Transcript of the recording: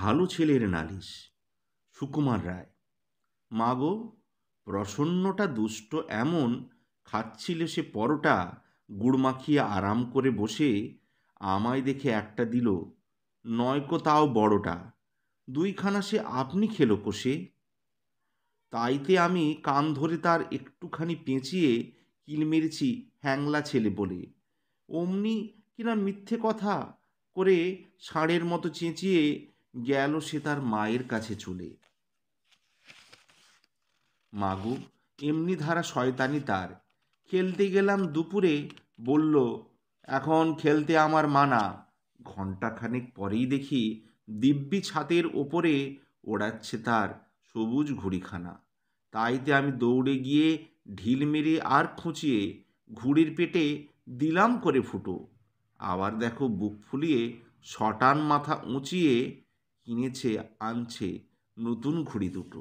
ভালো ছেলের নালিশ সুকুমার রায় মা গো প্রসন্নটা দুষ্ট এমন খাচ্ছিল সে পরোটা গুড় মাখিয়ে আরাম করে বসে আমায় দেখে একটা দিল নয়কো তাও বড়টা দুইখানা সে আপনি খেলো কষে তাইতে আমি কান ধরে তার একটুখানি পেঁচিয়ে কিল মেরেছি হ্যাংলা ছেলে বলে অমনি কিনা মিথ্যে কথা করে ষাঁড়ের মতো চেঁচিয়ে গেল সে তার মায়ের কাছে চলে মাগু এমনি ধারা শয়তানি তার খেলতে গেলাম দুপুরে বলল এখন খেলতে আমার মানা ঘণ্টাখানেক পরেই দেখি দিব্যি ছাতের ওপরে ওড়াচ্ছে তার সবুজ ঘুড়িখানা তাইতে আমি দৌড়ে গিয়ে ঢিল মেরে আর খুঁচিয়ে ঘুড়ির পেটে দিলাম করে ফুটো আবার দেখো বুক ফুলিয়ে শটান মাথা উঁচিয়ে কিনেছে আনছে নতুন ঘড়ি দুটো